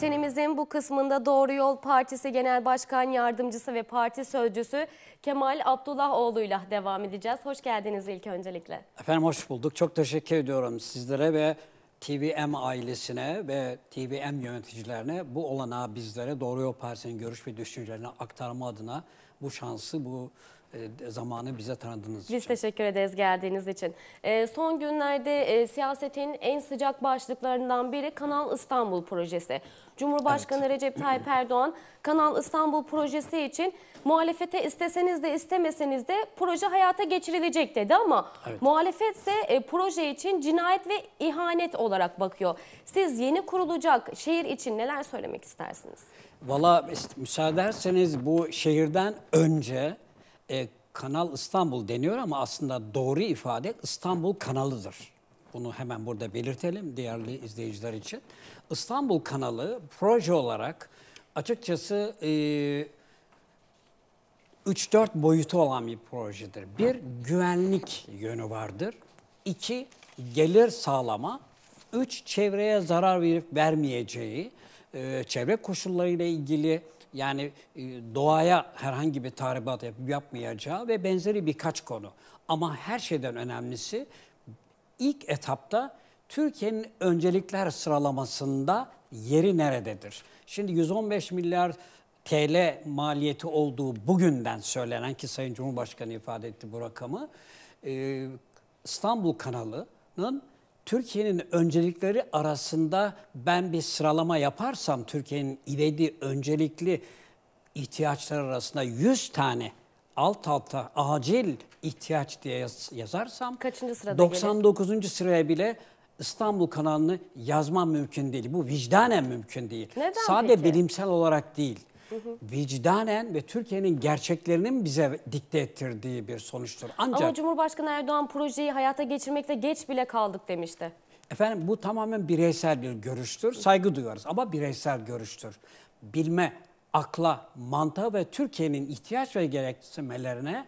Bültenimizin bu kısmında Doğru Yol Partisi Genel Başkan Yardımcısı ve Parti Sözcüsü Kemal Abdullahoğlu ile devam edeceğiz. Hoş geldiniz ilk öncelikle. Efendim hoş bulduk. Çok teşekkür ediyorum sizlere ve TVM ailesine ve TVM yöneticilerine bu olanağı bizlere Doğru Yol Partisi'nin görüş ve düşüncelerini aktarma adına bu şansı, bu e, zamanı bize tanıdığınız için. Biz teşekkür ederiz geldiğiniz için. E, son günlerde e, siyasetin en sıcak başlıklarından biri Kanal İstanbul projesi. Cumhurbaşkanı evet. Recep Tayyip Erdoğan Kanal İstanbul projesi için muhalefete isteseniz de istemeseniz de proje hayata geçirilecek dedi ama evet. muhalefetse e, proje için cinayet ve ihanet olarak bakıyor. Siz yeni kurulacak şehir için neler söylemek istersiniz? Valla müsaade ederseniz bu şehirden önce e, Kanal İstanbul deniyor ama aslında doğru ifade İstanbul Kanalı'dır. Bunu hemen burada belirtelim değerli izleyiciler için. İstanbul Kanalı proje olarak açıkçası e, 3-4 boyutu olan bir projedir. Bir, güvenlik yönü vardır. İki, gelir sağlama. Üç, çevreye zarar verip vermeyeceği, e, çevre koşullarıyla ilgili yani e, doğaya herhangi bir tahribat yapmayacağı ve benzeri birkaç konu. Ama her şeyden önemlisi ilk etapta Türkiye'nin öncelikler sıralamasında yeri nerededir? Şimdi 115 milyar TL maliyeti olduğu bugünden söylenen ki Sayın Cumhurbaşkanı ifade etti bu rakamı. E, İstanbul kanalının Türkiye'nin öncelikleri arasında ben bir sıralama yaparsam Türkiye'nin ivedi öncelikli ihtiyaçlar arasında 100 tane alt alta acil ihtiyaç diye yazarsam kaçıncı sırada 99. Gelir? sıraya bile İstanbul kanalını yazmam mümkün değil. Bu vicdanen mümkün değil. Neden Sade peki? bilimsel olarak değil hı vicdanen ve Türkiye'nin gerçeklerinin bize dikte ettirdiği bir sonuçtur. Ancak Ama Cumhurbaşkanı Erdoğan projeyi hayata geçirmekte geç bile kaldık demişti. Efendim bu tamamen bireysel bir görüştür. Saygı duyuyoruz ama bireysel görüştür. Bilme, akla, mantığa ve Türkiye'nin ihtiyaç ve gereksinmelerine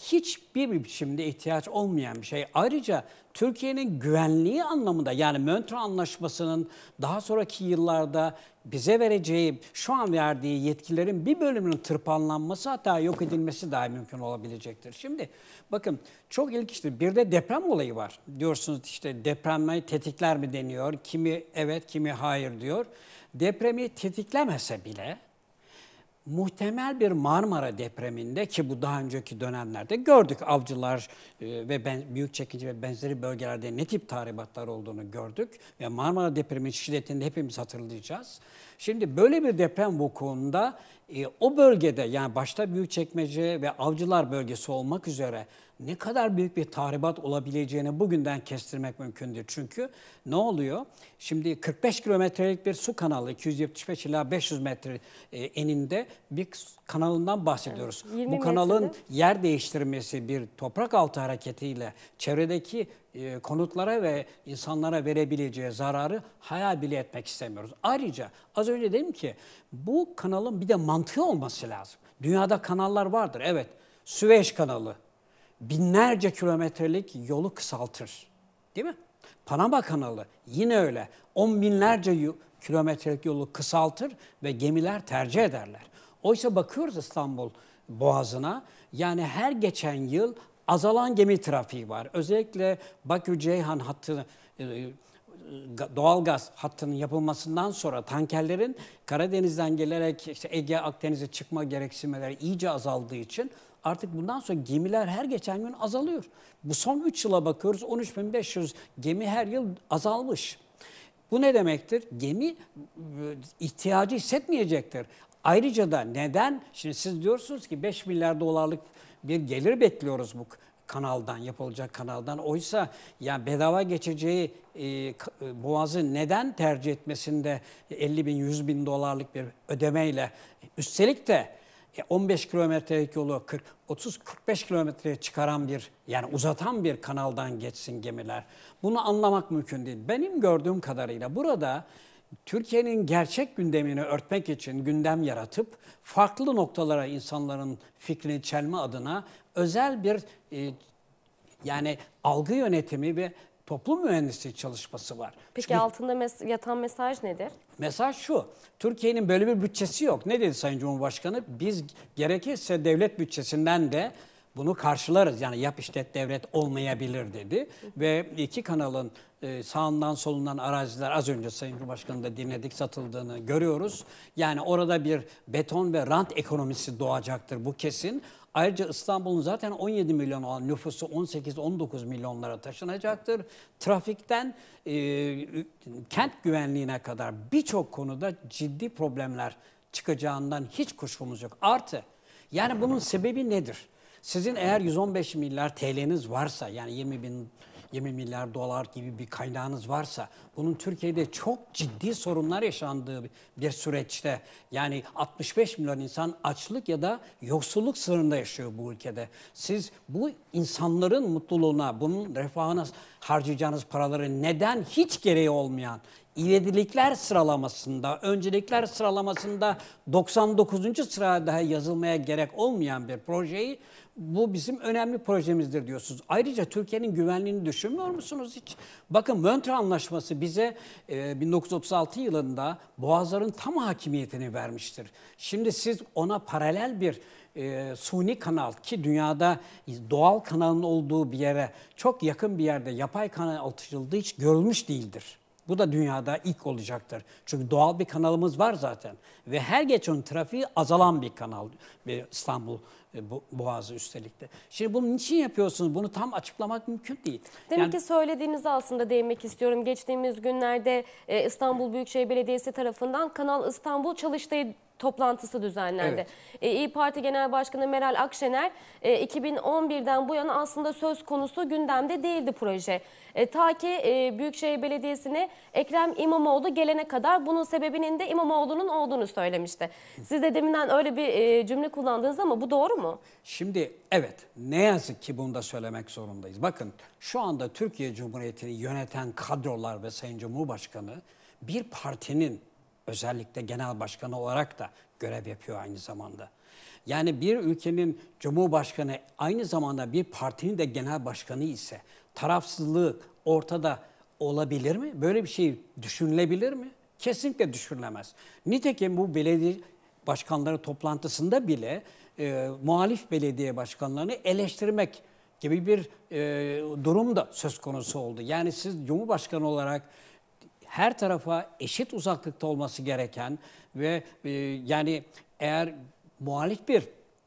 hiçbir biçimde ihtiyaç olmayan bir şey. Ayrıca Türkiye'nin güvenliği anlamında yani Möntre Anlaşması'nın daha sonraki yıllarda bize vereceği, şu an verdiği yetkilerin bir bölümünün tırpanlanması hatta yok edilmesi dahi mümkün olabilecektir. Şimdi bakın çok ilginçtir. Bir de deprem olayı var. Diyorsunuz işte depremi tetikler mi deniyor? Kimi evet, kimi hayır diyor. Depremi tetiklemese bile muhtemel bir Marmara depreminde ki bu daha önceki dönemlerde gördük avcılar e, ve ben, çekici ve benzeri bölgelerde ne tip tahribatlar olduğunu gördük ve Marmara depreminin şiddetini hepimiz hatırlayacağız. Şimdi böyle bir deprem vukuunda e, o bölgede yani başta Büyükçekmece ve Avcılar bölgesi olmak üzere ne kadar büyük bir tahribat olabileceğini bugünden kestirmek mümkündür. Çünkü ne oluyor? Şimdi 45 kilometrelik bir su kanalı 275 ila 500 metre e, eninde bir kanalından bahsediyoruz. Evet, Bu kanalın metrede. yer değiştirmesi bir toprak altı hareketiyle çevredeki e, konutlara ve insanlara verebileceği zararı hayal bile etmek istemiyoruz. Ayrıca az önce dedim ki bu kanalın bir de mantığı olması lazım. Dünyada kanallar vardır evet. Süveyş kanalı binlerce kilometrelik yolu kısaltır. Değil mi? Panama kanalı yine öyle. On binlerce kilometrelik yolu kısaltır ve gemiler tercih ederler. Oysa bakıyoruz İstanbul Boğazı'na yani her geçen yıl azalan gemi trafiği var. Özellikle Bakü-Ceyhan hattı e, e, doğal gaz hattının yapılmasından sonra tankerlerin Karadeniz'den gelerek işte Ege Akdeniz'e çıkma gereksinmeleri iyice azaldığı için artık bundan sonra gemiler her geçen gün azalıyor. Bu son 3 yıla bakıyoruz 13.500 gemi her yıl azalmış. Bu ne demektir? Gemi e, ihtiyacı hissetmeyecektir. Ayrıca da neden? Şimdi siz diyorsunuz ki 5 milyar dolarlık bir gelir bekliyoruz bu kanaldan, yapılacak kanaldan. Oysa ya bedava geçeceği e, e Boğaz'ı neden tercih etmesinde 50 bin, 100 bin dolarlık bir ödemeyle üstelik de 15 e, kilometrelik yolu 40, 30 45 kilometreye çıkaran bir yani uzatan bir kanaldan geçsin gemiler. Bunu anlamak mümkün değil. Benim gördüğüm kadarıyla burada Türkiye'nin gerçek gündemini örtmek için gündem yaratıp farklı noktalara insanların fikrini çelme adına özel bir e, yani algı yönetimi ve toplum mühendisliği çalışması var. Peki Çünkü, altında mes yatan mesaj nedir? Mesaj şu, Türkiye'nin böyle bir bütçesi yok. Ne dedi Sayın Cumhurbaşkanı? Biz gerekirse devlet bütçesinden de bunu karşılarız. Yani yap işlet devlet olmayabilir dedi. Ve iki kanalın e, sağından solundan araziler az önce Sayın Cumhurbaşkanı da dinledik satıldığını görüyoruz. Yani orada bir beton ve rant ekonomisi doğacaktır bu kesin. Ayrıca İstanbul'un zaten 17 milyon olan nüfusu 18-19 milyonlara taşınacaktır. Trafikten e, kent güvenliğine kadar birçok konuda ciddi problemler çıkacağından hiç kuşkumuz yok. Artı yani bunun sebebi nedir? Sizin eğer 115 milyar TL'niz varsa yani 20 bin 20 milyar dolar gibi bir kaynağınız varsa bunun Türkiye'de çok ciddi sorunlar yaşandığı bir süreçte yani 65 milyon insan açlık ya da yoksulluk sınırında yaşıyor bu ülkede. Siz bu insanların mutluluğuna, bunun refahına harcayacağınız paraları neden hiç gereği olmayan ivedilikler sıralamasında, öncelikler sıralamasında 99. daha yazılmaya gerek olmayan bir projeyi bu bizim önemli projemizdir diyorsunuz. Ayrıca Türkiye'nin güvenliğini düşünmüyor musunuz hiç? Bakın Möntre Anlaşması bize e, 1936 yılında Boğazların tam hakimiyetini vermiştir. Şimdi siz ona paralel bir e, suni kanal ki dünyada doğal kanalın olduğu bir yere çok yakın bir yerde yapay kanal atışıldığı hiç görülmüş değildir. Bu da dünyada ilk olacaktır. Çünkü doğal bir kanalımız var zaten. Ve her geçen trafiği azalan bir kanal İstanbul e, boğazı üstelik de. Şimdi bunu niçin yapıyorsunuz? Bunu tam açıklamak mümkün değil. Demek yani, ki söylediğinizi aslında değinmek istiyorum. Geçtiğimiz günlerde e, İstanbul Büyükşehir Belediyesi tarafından Kanal İstanbul çalıştığı toplantısı düzenlendi. Evet. E, İyi Parti Genel Başkanı Meral Akşener 2011'den e, bu yana aslında söz konusu gündemde değildi proje. E, ta ki Büyükşehir Belediyesi'ne Ekrem İmamoğlu gelene kadar bunun sebebinin de İmamoğlu'nun olduğunu söylemişti. Siz de deminden öyle bir cümle kullandınız ama bu doğru mu? Şimdi evet ne yazık ki bunu da söylemek zorundayız. Bakın şu anda Türkiye Cumhuriyeti'ni yöneten kadrolar ve Sayın Cumhurbaşkanı bir partinin özellikle genel başkanı olarak da görev yapıyor aynı zamanda. Yani bir ülkenin cumhurbaşkanı aynı zamanda bir partinin de genel başkanı ise tarafsızlığı ortada olabilir mi? Böyle bir şey düşünülebilir mi? Kesinlikle düşünülemez. Nitekim bu belediye başkanları toplantısında bile e, muhalif belediye başkanlarını eleştirmek gibi bir e, durum da söz konusu oldu. Yani siz Cumhurbaşkanı olarak her tarafa eşit uzaklıkta olması gereken ve e, yani eğer muhalif bir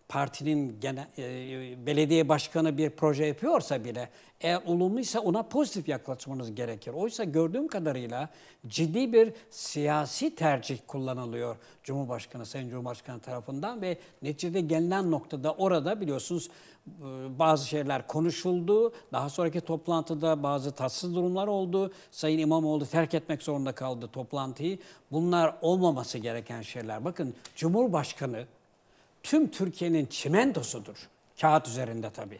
partinin gene, e, belediye başkanı bir proje yapıyorsa bile eğer olumluysa ona pozitif yaklaşmanız gerekir. Oysa gördüğüm kadarıyla ciddi bir siyasi tercih kullanılıyor Cumhurbaşkanı, Sayın Cumhurbaşkanı tarafından ve neticede gelinen noktada orada biliyorsunuz e, bazı şeyler konuşuldu. Daha sonraki toplantıda bazı tatsız durumlar oldu. Sayın İmamoğlu terk etmek zorunda kaldı toplantıyı. Bunlar olmaması gereken şeyler. Bakın Cumhurbaşkanı tüm Türkiye'nin çimentosudur. Kağıt üzerinde tabii.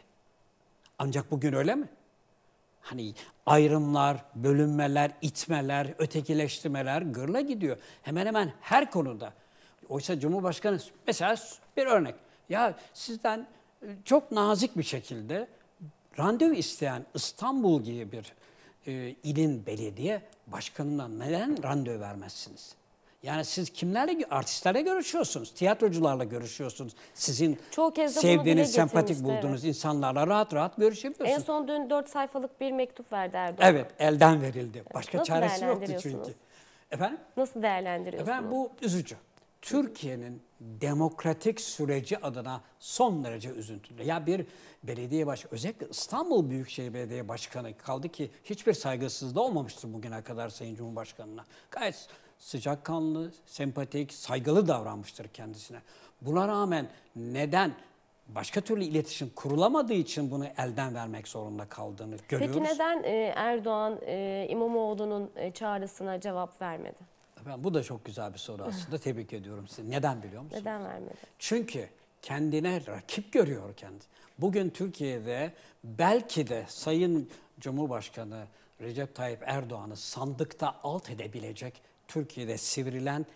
Ancak bugün öyle mi? Hani ayrımlar, bölünmeler, itmeler, ötekileştirmeler gırla gidiyor. Hemen hemen her konuda. Oysa Cumhurbaşkanı mesela bir örnek. Ya sizden e, çok nazik bir şekilde randevu isteyen İstanbul gibi bir e, ilin belediye başkanına neden randevu vermezsiniz? Yani siz kimlerle artistlerle görüşüyorsunuz, tiyatrocularla görüşüyorsunuz. Sizin Çoğu kez sevdiğiniz, sempatik bulduğunuz evet. insanlarla rahat rahat görüşebiliyorsunuz. En son dün dört sayfalık bir mektup verdi Erdoğan. Evet, elden verildi. Başka Nasıl çaresi yoktu çünkü. Efendim? Nasıl değerlendiriyorsunuz? Efendim bu üzücü. Türkiye'nin demokratik süreci adına son derece üzüntülü. Ya bir belediye baş, özellikle İstanbul Büyükşehir Belediye Başkanı kaldı ki hiçbir saygısızlığı olmamıştır bugüne kadar Sayın Cumhurbaşkanı'na. Gayet sıcakkanlı, sempatik, saygılı davranmıştır kendisine. Buna rağmen neden başka türlü iletişim kurulamadığı için bunu elden vermek zorunda kaldığını görüyoruz. Peki neden e, Erdoğan e, İmamoğlu'nun e, çağrısına cevap vermedi? Efendim, bu da çok güzel bir soru aslında. Tebrik ediyorum sizi. Neden biliyor musunuz? Neden vermedi? Çünkü kendine rakip görüyor kendi. Bugün Türkiye'de belki de Sayın Cumhurbaşkanı Recep Tayyip Erdoğan'ı sandıkta alt edebilecek Türkiye'de sivrilen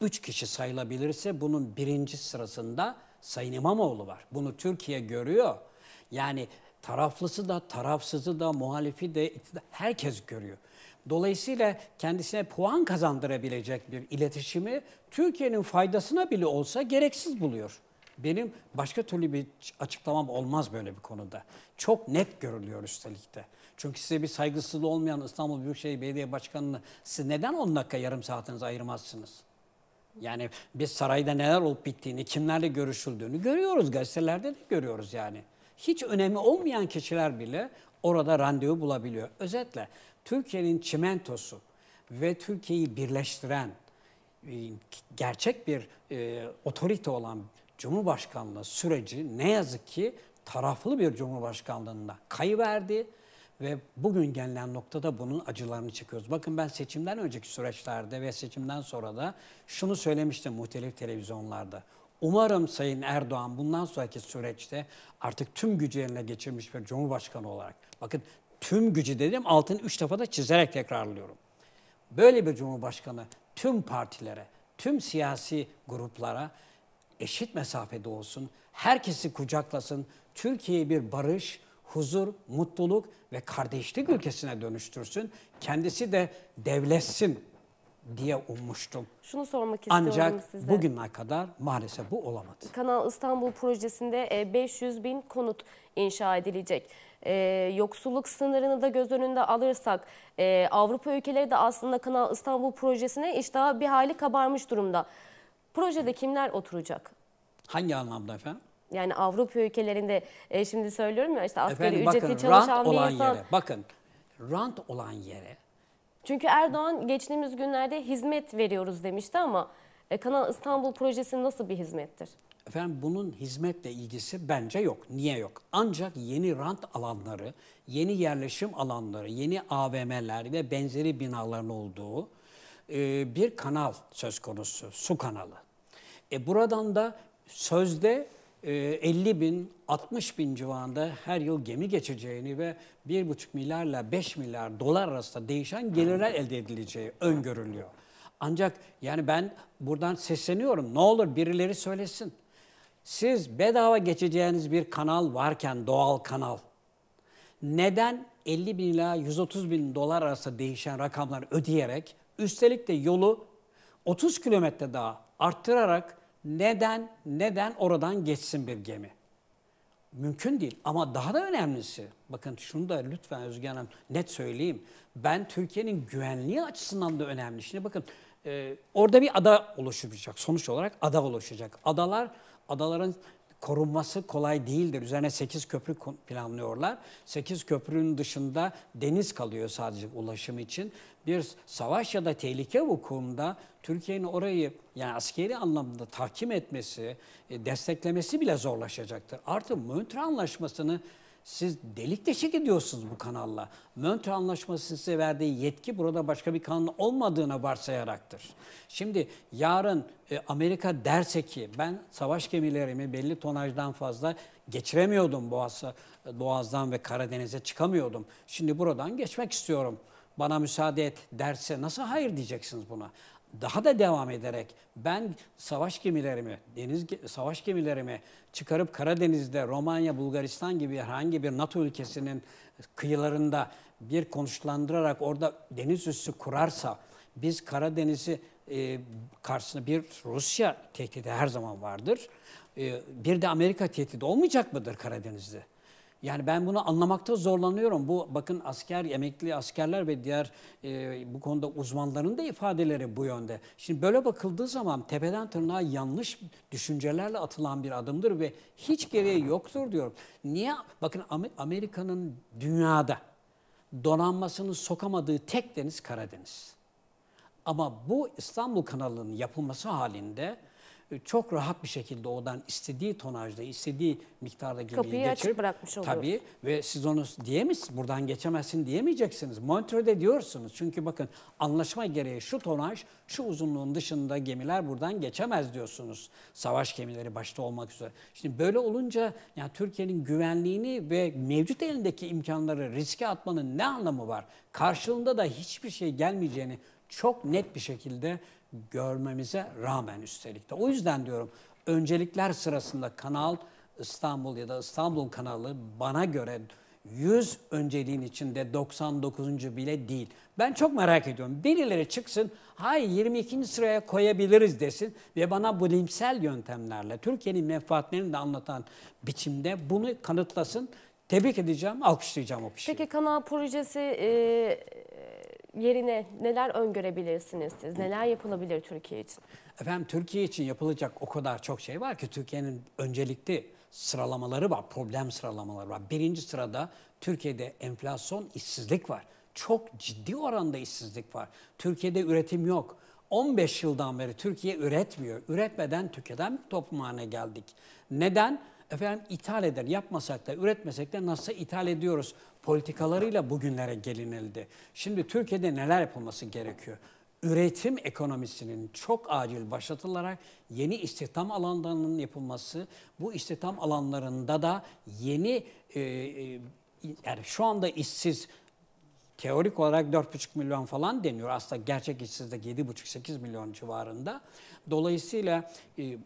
üç kişi sayılabilirse bunun birinci sırasında Sayın İmamoğlu var. Bunu Türkiye görüyor. Yani taraflısı da, tarafsızı da, muhalifi de herkes görüyor. Dolayısıyla kendisine puan kazandırabilecek bir iletişimi Türkiye'nin faydasına bile olsa gereksiz buluyor. Benim başka türlü bir açıklamam olmaz böyle bir konuda. Çok net görülüyor üstelik de. Çünkü size bir saygısızlığı olmayan İstanbul Büyükşehir Belediye Başkanı'nı siz neden 10 dakika yarım saatinizi ayırmazsınız? Yani biz sarayda neler olup bittiğini, kimlerle görüşüldüğünü görüyoruz. Gazetelerde de görüyoruz yani. Hiç önemi olmayan kişiler bile orada randevu bulabiliyor. Özetle Türkiye'nin çimentosu ve Türkiye'yi birleştiren e, gerçek bir e, otorite olan Cumhurbaşkanlığı süreci ne yazık ki taraflı bir Cumhurbaşkanlığında kayıverdi ve bugün gelinen noktada bunun acılarını çekiyoruz. Bakın ben seçimden önceki süreçlerde ve seçimden sonra da şunu söylemiştim muhtelif televizyonlarda. Umarım Sayın Erdoğan bundan sonraki süreçte artık tüm gücü eline geçirmiş bir cumhurbaşkanı olarak. Bakın tüm gücü dedim altını üç defa da çizerek tekrarlıyorum. Böyle bir cumhurbaşkanı tüm partilere, tüm siyasi gruplara eşit mesafede olsun, herkesi kucaklasın, Türkiye'yi bir barış, huzur, mutluluk ve kardeşlik ülkesine dönüştürsün. Kendisi de devletsin diye ummuştum. Şunu sormak istiyorum Ancak size. Ancak bugüne kadar maalesef bu olamadı. Kanal İstanbul projesinde 500 e, bin konut inşa edilecek. Ee, yoksulluk sınırını da göz önünde alırsak e, Avrupa ülkeleri de aslında Kanal İstanbul projesine iştahı bir hali kabarmış durumda. Projede kimler oturacak? Hangi anlamda efendim? Yani Avrupa ülkelerinde e, şimdi söylüyorum ya işte asgari Efendim, ücreti bakın, çalışan rant bir olan insan. Yere, bakın rant olan yere. Çünkü Erdoğan geçtiğimiz günlerde hizmet veriyoruz demişti ama e, Kanal İstanbul projesi nasıl bir hizmettir? Efendim bunun hizmetle ilgisi bence yok. Niye yok? Ancak yeni rant alanları, yeni yerleşim alanları, yeni AVM'ler ve benzeri binaların olduğu e, bir kanal söz konusu. Su kanalı. E, buradan da sözde 50 ee, bin, 60 bin civarında her yıl gemi geçeceğini ve 1,5 milyarla 5 milyar dolar arasında değişen gelirler elde edileceği öngörülüyor. Ancak yani ben buradan sesleniyorum. Ne olur birileri söylesin. Siz bedava geçeceğiniz bir kanal varken doğal kanal neden 50 bin ila 130 bin dolar arası değişen rakamlar ödeyerek üstelik de yolu 30 kilometre daha arttırarak neden, neden oradan geçsin bir gemi? Mümkün değil ama daha da önemlisi, bakın şunu da lütfen Özgür Hanım net söyleyeyim. Ben Türkiye'nin güvenliği açısından da önemli. Şimdi bakın e, orada bir ada oluşacak. Sonuç olarak ada oluşacak. Adalar, adaların korunması kolay değildir. Üzerine 8 köprü planlıyorlar. 8 köprünün dışında deniz kalıyor sadece ulaşım için bir savaş ya da tehlike vukuunda Türkiye'nin orayı yani askeri anlamda tahkim etmesi, e, desteklemesi bile zorlaşacaktır. Artı Müntre Anlaşması'nı siz delik deşik ediyorsunuz bu kanalla. Möntre Anlaşması size verdiği yetki burada başka bir kanun olmadığını varsayaraktır. Şimdi yarın e, Amerika derse ki ben savaş gemilerimi belli tonajdan fazla geçiremiyordum Boğaz'a, e, Boğaz'dan ve Karadeniz'e çıkamıyordum. Şimdi buradan geçmek istiyorum.'' bana müsaade et derse nasıl hayır diyeceksiniz buna? Daha da devam ederek ben savaş gemilerimi, deniz savaş gemilerimi çıkarıp Karadeniz'de Romanya, Bulgaristan gibi herhangi bir NATO ülkesinin kıyılarında bir konuşlandırarak orada deniz üssü kurarsa biz Karadeniz'i e, karşısında bir Rusya tehdidi her zaman vardır. E, bir de Amerika tehdidi olmayacak mıdır Karadeniz'de? Yani ben bunu anlamakta zorlanıyorum. Bu bakın asker, emekli askerler ve diğer e, bu konuda uzmanların da ifadeleri bu yönde. Şimdi böyle bakıldığı zaman tepeden tırnağa yanlış düşüncelerle atılan bir adımdır ve hiç gereği yoktur diyorum. Niye? Bakın Amerika'nın dünyada donanmasını sokamadığı tek deniz Karadeniz. Ama bu İstanbul kanalının yapılması halinde çok rahat bir şekilde odan istediği tonajda, istediği miktarda gemiyi Kapıyı geçirip... açık bırakmış oluyoruz. Tabii ve siz onu diyemez, buradan geçemezsin diyemeyeceksiniz. Montreux'de diyorsunuz. Çünkü bakın anlaşma gereği şu tonaj, şu uzunluğun dışında gemiler buradan geçemez diyorsunuz. Savaş gemileri başta olmak üzere. Şimdi böyle olunca yani Türkiye'nin güvenliğini ve mevcut elindeki imkanları riske atmanın ne anlamı var? Karşılığında da hiçbir şey gelmeyeceğini çok net bir şekilde görmemize rağmen üstelik de. O yüzden diyorum öncelikler sırasında Kanal İstanbul ya da İstanbul kanalı bana göre 100 önceliğin içinde 99. bile değil. Ben çok merak ediyorum. Birileri çıksın, hay 22. sıraya koyabiliriz desin ve bana bilimsel yöntemlerle Türkiye'nin menfaatlerini de anlatan biçimde bunu kanıtlasın. Tebrik edeceğim, alkışlayacağım o kişiyi. Peki kanal projesi e, yerine neler öngörebilirsiniz siz? Neler yapılabilir Türkiye için? Efendim Türkiye için yapılacak o kadar çok şey var ki Türkiye'nin öncelikli sıralamaları var, problem sıralamaları var. Birinci sırada Türkiye'de enflasyon, işsizlik var. Çok ciddi oranda işsizlik var. Türkiye'de üretim yok. 15 yıldan beri Türkiye üretmiyor. Üretmeden tüketen bir toplum haline geldik. Neden? efendim ithal eder. Yapmasak da üretmesek de nasıl ithal ediyoruz politikalarıyla bugünlere gelinildi. Şimdi Türkiye'de neler yapılması gerekiyor? üretim ekonomisinin çok acil başlatılarak yeni istihdam alanlarının yapılması, bu istihdam alanlarında da yeni e, e, yani şu anda işsiz teorik olarak 4,5 milyon falan deniyor. Aslında gerçek işsizlik 7,5-8 milyon civarında. Dolayısıyla e,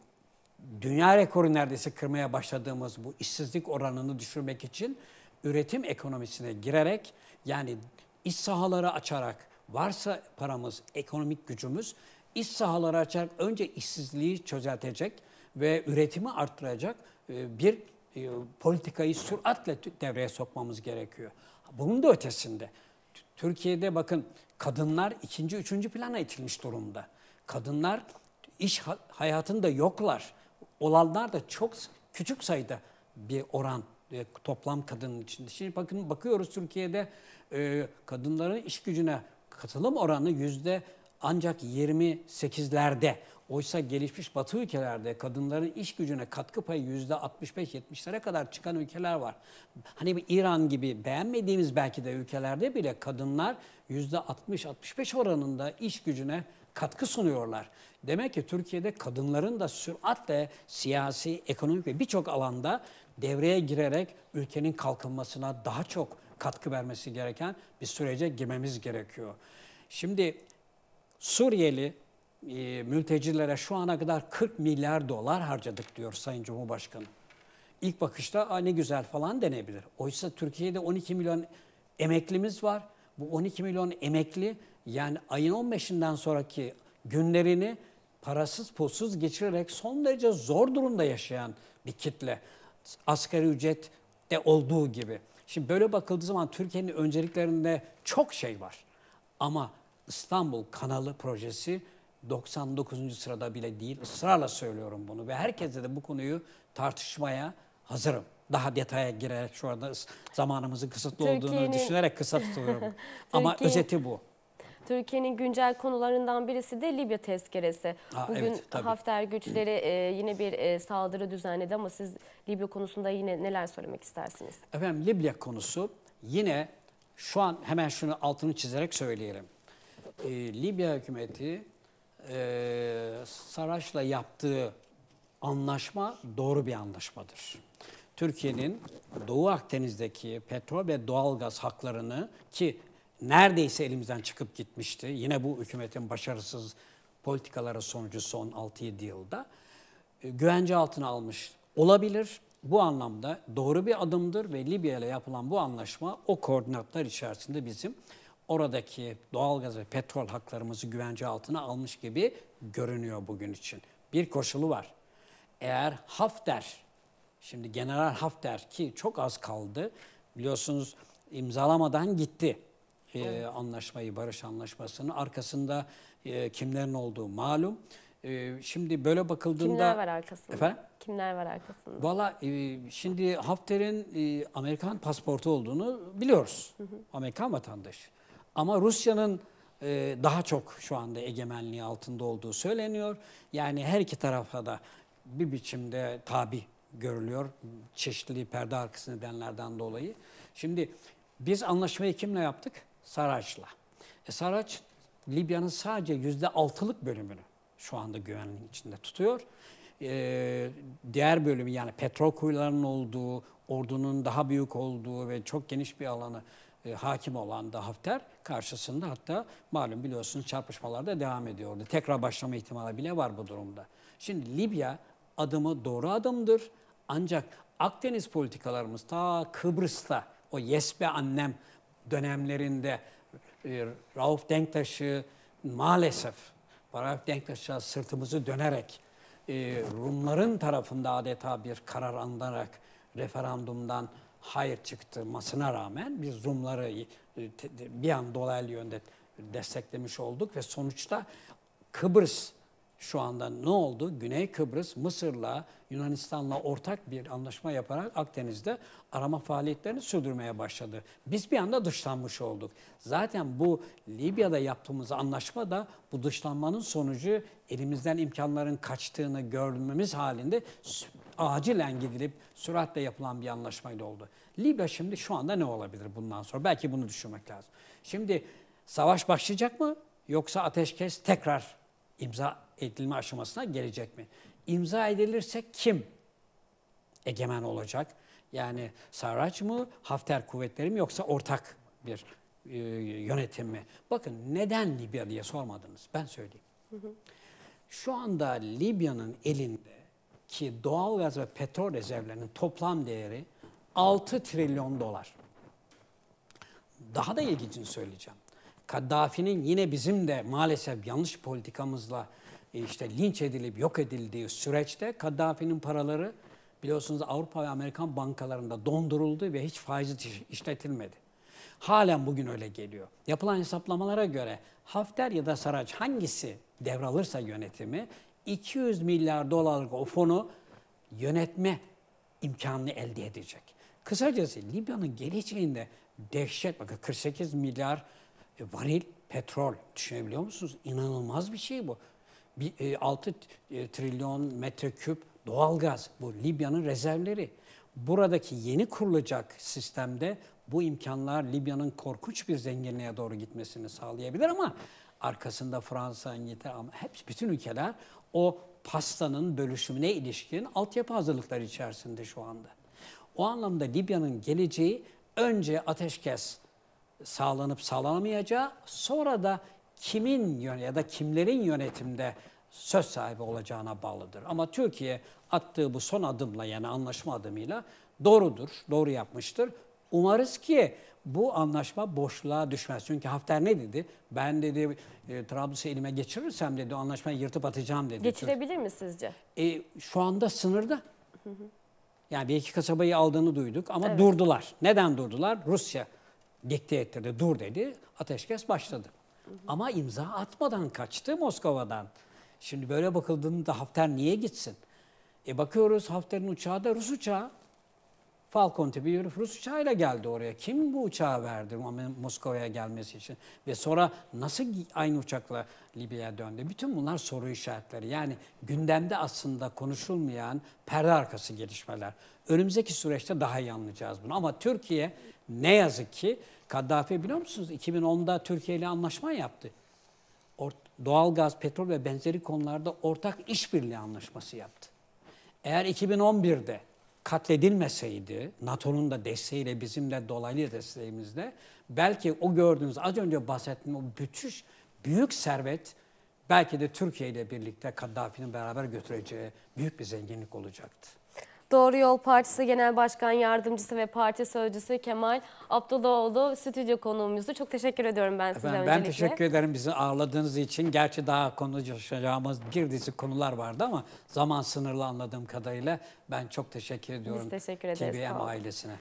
dünya rekoru neredeyse kırmaya başladığımız bu işsizlik oranını düşürmek için üretim ekonomisine girerek yani iş sahaları açarak varsa paramız, ekonomik gücümüz iş sahaları açarak önce işsizliği çözeltecek ve üretimi arttıracak e, bir e, politikayı süratle devreye sokmamız gerekiyor. Bunun da ötesinde Türkiye'de bakın kadınlar ikinci, üçüncü plana itilmiş durumda. Kadınlar iş hayatında yoklar olanlar da çok küçük sayıda bir oran e, toplam kadının içinde. Şimdi bakın bakıyoruz Türkiye'de e, kadınların iş gücüne katılım oranı yüzde ancak 28'lerde. Oysa gelişmiş batı ülkelerde kadınların iş gücüne katkı payı yüzde 65-70'lere kadar çıkan ülkeler var. Hani bir İran gibi beğenmediğimiz belki de ülkelerde bile kadınlar yüzde 60-65 oranında iş gücüne katkı sunuyorlar. Demek ki Türkiye'de kadınların da süratle siyasi, ekonomik ve birçok alanda devreye girerek ülkenin kalkınmasına daha çok katkı vermesi gereken bir sürece girmemiz gerekiyor. Şimdi Suriyeli e, mültecilere şu ana kadar 40 milyar dolar harcadık diyor Sayın Cumhurbaşkanı. İlk bakışta ne güzel falan denebilir. Oysa Türkiye'de 12 milyon emeklimiz var. Bu 12 milyon emekli yani ayın 15'inden sonraki günlerini parasız pulsuz geçirerek son derece zor durumda yaşayan bir kitle. Asgari ücret de olduğu gibi. Şimdi böyle bakıldığı zaman Türkiye'nin önceliklerinde çok şey var. Ama İstanbul Kanalı projesi 99. sırada bile değil. Israrla söylüyorum bunu ve herkese de bu konuyu tartışmaya hazırım. Daha detaya girerek şu anda zamanımızın kısıtlı olduğunu düşünerek kısa tutuyorum. Ama özeti bu. Türkiye'nin güncel konularından birisi de Libya tezkeresi. Ha, Bugün evet, tabii. Hafter güçleri e, yine bir e, saldırı düzenledi ama siz Libya konusunda yine neler söylemek istersiniz? Efendim Libya konusu yine şu an hemen şunu altını çizerek söyleyelim. E, Libya hükümeti e, Saraç'la yaptığı anlaşma doğru bir anlaşmadır. Türkiye'nin Doğu Akdeniz'deki petrol ve doğalgaz haklarını ki neredeyse elimizden çıkıp gitmişti. Yine bu hükümetin başarısız politikaları sonucu son 6-7 yılda e, güvence altına almış olabilir. Bu anlamda doğru bir adımdır ve Libya ile yapılan bu anlaşma o koordinatlar içerisinde bizim oradaki doğalgaz ve petrol haklarımızı güvence altına almış gibi görünüyor bugün için. Bir koşulu var. Eğer Hafter, şimdi General Hafter ki çok az kaldı biliyorsunuz imzalamadan gitti e, anlaşmayı, barış anlaşmasını. Arkasında e, kimlerin olduğu malum. E, şimdi böyle bakıldığında... Kimler var arkasında? Efendim? Kimler var arkasında? Valla e, şimdi Hafter'in e, Amerikan pasportu olduğunu biliyoruz. Hı hı. Amerikan vatandaşı. Ama Rusya'nın e, daha çok şu anda egemenliği altında olduğu söyleniyor. Yani her iki tarafa da bir biçimde tabi görülüyor çeşitli perde arkası nedenlerden dolayı. Şimdi biz anlaşmayı kimle yaptık? Saraç'la. E Saraç Libya'nın sadece yüzde altılık bölümünü şu anda güvenliğin içinde tutuyor. Ee, diğer bölümü yani petrol kuyularının olduğu, ordunun daha büyük olduğu ve çok geniş bir alanı e, hakim olan da Hafter karşısında hatta malum biliyorsunuz çarpışmalar da devam ediyordu. Tekrar başlama ihtimali bile var bu durumda. Şimdi Libya adımı doğru adımdır ancak Akdeniz politikalarımız ta Kıbrıs'ta o yes annem dönemlerinde e, Rauf Denktaş'ı maalesef Rauf Denktaş'a sırtımızı dönerek e, Rumların tarafında adeta bir karar alınarak referandumdan hayır çıktırmasına rağmen biz Rumları e, bir an dolaylı yönde desteklemiş olduk ve sonuçta Kıbrıs şu anda ne oldu? Güney Kıbrıs, Mısır'la, Yunanistan'la ortak bir anlaşma yaparak Akdeniz'de arama faaliyetlerini sürdürmeye başladı. Biz bir anda dışlanmış olduk. Zaten bu Libya'da yaptığımız anlaşma da bu dışlanmanın sonucu elimizden imkanların kaçtığını görmemiz halinde acilen gidilip süratle yapılan bir anlaşmaydı oldu. Libya şimdi şu anda ne olabilir bundan sonra? Belki bunu düşünmek lazım. Şimdi savaş başlayacak mı? Yoksa ateşkes tekrar imza edilme aşamasına gelecek mi? İmza edilirse kim egemen olacak? Yani Sarraç mı, Hafter kuvvetleri mi yoksa ortak bir e, yönetim mi? Bakın neden Libya diye sormadınız ben söyleyeyim. Hı hı. Şu anda Libya'nın elinde ki doğal gaz ve petrol rezervlerinin toplam değeri 6 trilyon dolar. Daha da ilgincini söyleyeceğim. Kaddafi'nin yine bizim de maalesef yanlış politikamızla e, işte linç edilip yok edildiği süreçte Kaddafi'nin paraları biliyorsunuz Avrupa ve Amerikan bankalarında donduruldu ve hiç faizi işletilmedi. Halen bugün öyle geliyor. Yapılan hesaplamalara göre Hafter ya da Saraç hangisi devralırsa yönetimi 200 milyar dolarlık o fonu yönetme imkanını elde edecek. Kısacası Libya'nın geleceğinde dehşet, bakın 48 milyar varil petrol düşünebiliyor musunuz? İnanılmaz bir şey bu. 6 e, e, trilyon metreküp doğalgaz bu Libya'nın rezervleri. Buradaki yeni kurulacak sistemde bu imkanlar Libya'nın korkunç bir zenginliğe doğru gitmesini sağlayabilir ama arkasında Fransa, İngiltere ama hepsi bütün ülkeler o pastanın bölüşümüne ilişkin altyapı hazırlıkları içerisinde şu anda. O anlamda Libya'nın geleceği önce ateşkes sağlanıp sağlanamayacağı sonra da kimin ya da kimlerin yönetimde söz sahibi olacağına bağlıdır. Ama Türkiye attığı bu son adımla yani anlaşma adımıyla doğrudur, doğru yapmıştır. Umarız ki bu anlaşma boşluğa düşmez. Çünkü Hafter ne dedi? Ben dedi e, Trablus'u elime geçirirsem dedi o anlaşmayı yırtıp atacağım dedi. Geçirebilir mi sizce? E, şu anda sınırda. Yani bir iki kasabayı aldığını duyduk ama evet. durdular. Neden durdular? Rusya dikte ettirdi, dur dedi. Ateşkes başladı. Ama imza atmadan kaçtı Moskova'dan. Şimdi böyle bakıldığında Hafter niye gitsin? E bakıyoruz Hafter'in uçağı da Rus uçağı. Falcon tipi bir Rus uçağıyla geldi oraya. Kim bu uçağı verdi Moskova'ya gelmesi için? Ve sonra nasıl aynı uçakla Libya'ya döndü? Bütün bunlar soru işaretleri. Yani gündemde aslında konuşulmayan perde arkası gelişmeler. Önümüzdeki süreçte daha iyi anlayacağız bunu. Ama Türkiye ne yazık ki Kaddafi biliyor musunuz? 2010'da Türkiye ile anlaşma yaptı. Or doğal petrol ve benzeri konularda ortak işbirliği anlaşması yaptı. Eğer 2011'de katledilmeseydi, NATO'nun da desteğiyle bizim de dolaylı desteğimizle belki o gördüğünüz az önce bahsettiğim o bütüş büyük servet belki de Türkiye ile birlikte Kaddafi'nin beraber götüreceği büyük bir zenginlik olacaktı. Doğru Yol Partisi Genel Başkan Yardımcısı ve Parti Sözcüsü Kemal Abdullahoğlu stüdyo konuğumuzdu. Çok teşekkür ediyorum ben size Efendim, Ben teşekkür ederim bizi ağırladığınız için. Gerçi daha konuşacağımız bir dizi konular vardı ama zaman sınırlı anladığım kadarıyla ben çok teşekkür ediyorum. Biz teşekkür ederiz. TBM ailesine.